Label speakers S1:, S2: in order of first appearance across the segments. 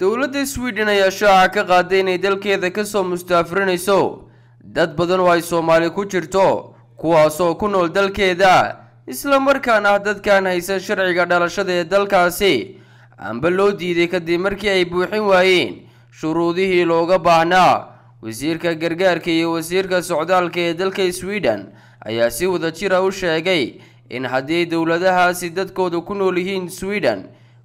S1: dowladda sweden ayaa shaaca ka qaaday inay dalkeeda kasoo mustaafurinayso dad badan oo ay soomaali ku jirto kuwaasoo ku nool dalkeeda islamarkaana ah dadkan haysan sharciga dhalashada ee dalkaasi amba loo diiday kadib markii ay buuxin waayeen shuruudihii looga baahnaa wasiirka gargaarka iyo wasiirka socdaalka ee dalka swiden ayaa si wada jira ah u sheegay in haddii dowladahaasi dadkooda ku nool yihiin sweden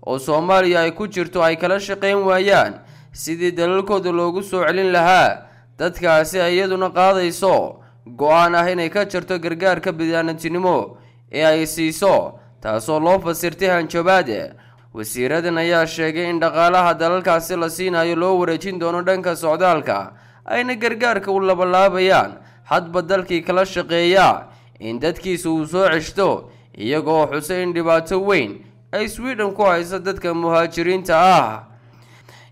S1: oo soomaaliya ay ku jirto ay kala shaqeyn waayaan sidii dalalkooda loogu soo celin lahaa dadkaasi ay iyaduna qaadayso go-aan ah inay ka jarto gargaarka bidaanintinimo ee ay siiso taasoo loo fasirtay hanjabaade wasiiradan ayaa sheegay in dhaqaalaha dalalkaasi la siinayo loo wareejin doono dhanka socdaalka ayna gargaarka u labalaabayaan hadba dalkii kala shaqeeya in dadkiisa uu soo ceshto iyagoo xusay in dhibaato weyn ay sweden ku hayso dadka muhaajiriinta ah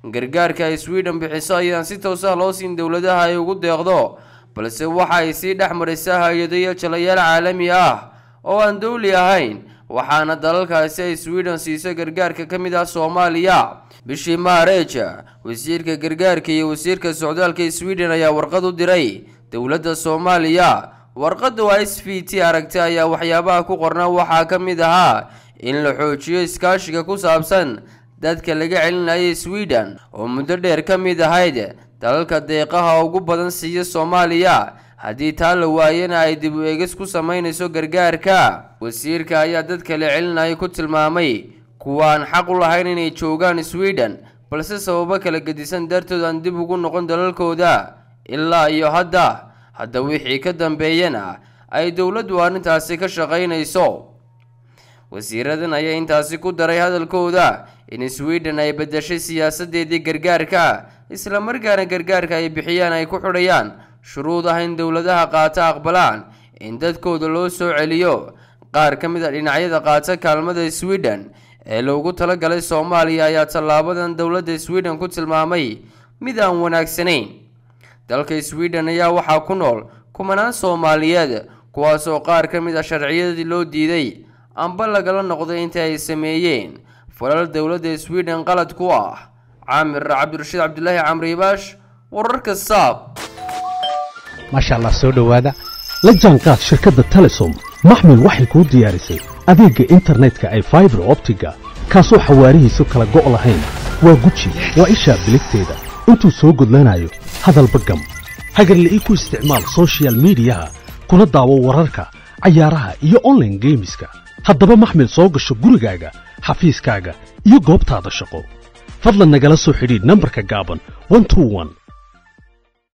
S1: gargaarka ay sweden bixiso ayaan si toosa ah loo siin dowladaha ay ugu deeqdo balse waxa ay sii dhex marisaa hay-ado jalayaal caalami ah oo aan dowli ahayn waxaana dalalkaasi ay sweden siiso gargaarka ka mid ah soomaaliya bishii maareja wasiirka gargaarka iyo wasiirka socdaalka sweden ayaa warqad u diray dowladda soomaaliya warqada waa s v t aragti ayaa waxyaabaha ku qorna waxaa ka mid ahaa in la xoojiyo iskaashiga ku saabsan dadka laga celinayay swiden oo muddo dheer ka mid ahayd dalalka deeqaha ugu badan siiya soomaaliya haddii taa la waayana ay dib u eegis ku samaynayso gargaarka wasiirka ayaa dadka la celinaya ku tilmaamay kuwa aan xaq u lahayn inay joogaan swiden balse sababo kala gedisan dartood aan dib ugu noqon dalalkooda ilaa iyo hadda hadda wixii ka dambeeyana ay dowladdu arrintaasi ka shaqaynayso wasiiradan ayaa intaasi ku daray hadalkooda in swiden ay bedeshay siyaasadeedii gargaarka islamarkaana gargaarka ay bixiyaan ay ku xidhayaan shuruud ah in dowladaha qaata aqbalaan in dadkooda loo soo celiyo qaar ka mid a ah dhinacyada qaata kaalmada swiden ee loogu talagalay soomaaliya ayaa tallaabadan dowladda sweden ku tilmaamay mid aan wanaagsanayn dalka swiden ayaa waxaa ku nool kumanaan soomaaliyeed kuwaasoo qaar ka mid a ah sharciyadii loo diiday amba lagala noqday intii ay sameeyeen falal dowladda sweden qalad ku ah caamir cabdirashiid cabdulaahi camribaash wararka saab
S2: maasha allah soo dhowaada la jaanqaad shirkadda telesom maxmil waxay kuu diyaarisay adeegga internetka ee faibar optiga kaasoo xawaarihiisu kala go' lahayn waa guji waa ishaa biligteeda intuu soo gudlanaayo hadalba gam ii ku isticmaal sochial midiyaha kuna daawo wararka cayaaraha iyo online geemiska haddaba maxmed soo gasho gurigaaga xafiiskaaga iyo goobtaada shaqo fadlan nagala soo xidhiid nambarka gaaban